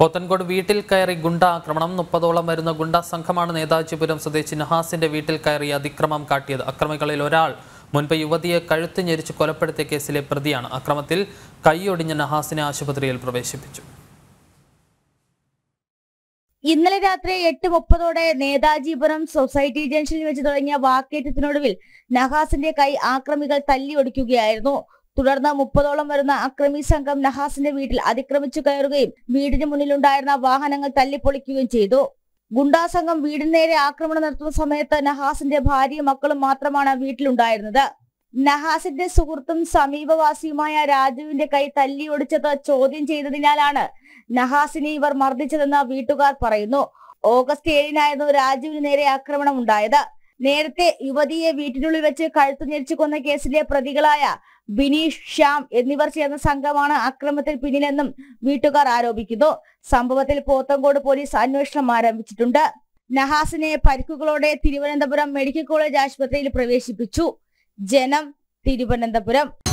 പോത്തൻകോട് വീട്ടിൽ കയറി ഗുണ്ടാക്രമണം മുപ്പതോളം വരുന്ന ഗുണ്ടാ സംഘമാണ് നേതാജിപുരം സ്വദേശി നഹാസിന്റെ വീട്ടിൽ കയറി അതിക്രമം കാട്ടിയത് അക്രമികളിൽ ഒരാൾ മുൻപ് യുവതിയെ കഴുത്ത് ഞെരിച്ച് കൊലപ്പെടുത്തിയ കേസിലെ പ്രതിയാണ് അക്രമത്തിൽ കൈയൊടിഞ്ഞ നഹാസിനെ ആശുപത്രിയിൽ പ്രവേശിപ്പിച്ചു ഇന്നലെ രാത്രി എട്ട് മുപ്പതോടെ നേതാജിപുരം സൊസൈറ്റി ജംഗ്ഷനിൽ വെച്ച് തുടങ്ങിയ വാക്കേറ്റത്തിനൊടുവിൽ നഹാസിന്റെ കൈ ആക്രമികൾ തല്ലിയൊടിക്കുകയായിരുന്നു തുടർന്ന് മുപ്പതോളം വരുന്ന അക്രമി സംഘം നഹാസിന്റെ വീട്ടിൽ അതിക്രമിച്ചു കയറുകയും വീടിന് മുന്നിലുണ്ടായിരുന്ന വാഹനങ്ങൾ തല്ലിപ്പൊളിക്കുകയും ചെയ്തു ഗുണ്ടാ സംഘം വീടിന് നേരെ ആക്രമണം നടത്തുന്ന സമയത്ത് നഹാസിന്റെ ഭാര്യയും മക്കളും മാത്രമാണ് വീട്ടിലുണ്ടായിരുന്നത് നഹാസിന്റെ സുഹൃത്തും സമീപവാസിയുമായ രാജുവിന്റെ കൈ ഒടിച്ചത് ചോദ്യം ചെയ്തതിനാലാണ് നഹാസിനെ ഇവർ മർദ്ദിച്ചതെന്ന് വീട്ടുകാർ പറയുന്നു ഓഗസ്റ്റ് ഏഴിനായിരുന്നു രാജുവിന് നേരെ ആക്രമണം ഉണ്ടായത് നേരത്തെ യുവതിയെ വീട്ടിനുള്ളിൽ വെച്ച് കഴുത്തു ഞെരിച്ചു കൊന്ന കേസിലെ പ്രതികളായ ബിനീഷ് ശ്യാം എന്നിവർ ചേർന്ന സംഘമാണ് അക്രമത്തിൽ പിന്നിലെന്നും വീട്ടുകാർ ആരോപിക്കുന്നു സംഭവത്തിൽ പോത്തങ്കോട് പോലീസ് അന്വേഷണം ആരംഭിച്ചിട്ടുണ്ട് നഹാസിനെ പരിക്കുകളോടെ തിരുവനന്തപുരം മെഡിക്കൽ കോളേജ് ആശുപത്രിയിൽ പ്രവേശിപ്പിച്ചു ജനം തിരുവനന്തപുരം